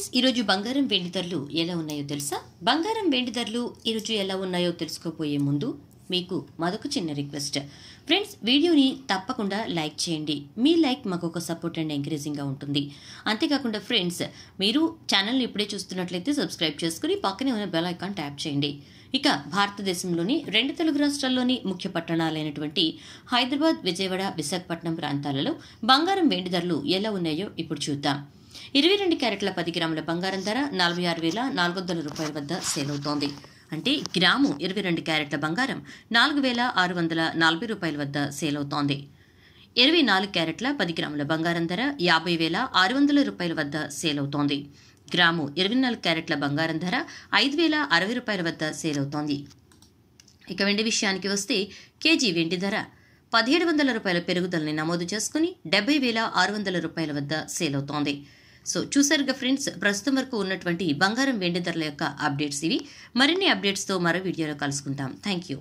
friends ఈరోజు బంగారం వెండి ధరలు ఎలా ఉన్నాయో తెలుసా బంగారం వెండి ధరలు ఈరోజు ఎలా ఉన్నాయో తెలుసుకోపోయే ముందు మీకు మరొక చిన్న రిక్వెస్ట్ ఫ్రెండ్స్ వీడియోని తప్పకుండా లైక్ చేయండి మీ లైక్ మాకు ఒక సపోర్ట్ అండ్ ఎంకరేజింగ్గా ఉంటుంది అంతేకాకుండా ఫ్రెండ్స్ మీరు ఛానల్ని ఇప్పుడే చూస్తున్నట్లయితే సబ్స్క్రైబ్ చేసుకుని పక్కనే ఉన్న బెల్ ఐకాన్ ట్యాప్ చేయండి ఇక భారతదేశంలోని రెండు తెలుగు రాష్ట్రాల్లోని ముఖ్య పట్టణాలైనటువంటి హైదరాబాద్ విజయవాడ విశాఖపట్నం ప్రాంతాలలో బంగారం వెండి ధరలు ఎలా ఉన్నాయో ఇప్పుడు చూద్దాం ఇరవై రెండు క్యారెట్ల పది గ్రాముల బంగారం ధర నలభై ఆరు వేల నాలుగు వందల రూపాయల వద్ద సేల్ అవుతోంది అంటే గ్రాము ఇరవై రెండు క్యారెట్ల బంగారం నాలుగు వేల ఆరు వందల నలభై రూపాయల వద్ద సేల్ అవుతోంది ఇరవై నాలుగు క్యారెట్ల పది గ్రాముల బంగారం ధర యాభై వేల ఆరు వందల రూపాయల వద్ద సేల్ అవుతోంది గ్రాము ఇరవై నాలుగు క్యారెట్ల బంగారం ధర ఐదు వేల అరవై రూపాయల వద్ద సేల్ అవుతోంది ఇక వెండి విషయానికి వస్తే కేజీ వెండి ధర పదిహేడు వందల రూపాయల పెరుగుదలని నమోదు చేసుకుని డెబ్బై వేల ఆరు వందల రూపాయల వద్ద సేల్ అవుతోంది సో చూసారుగా ఫ్రెండ్స్ ప్రస్తుతం వరకు ఉన్నటువంటి బంగారం వెండి ధరల యొక్క అప్డేట్స్ ఇవి మరిన్ని అప్డేట్స్తో మరో వీడియోలో కలుసుకుంటాం థ్యాంక్ యూ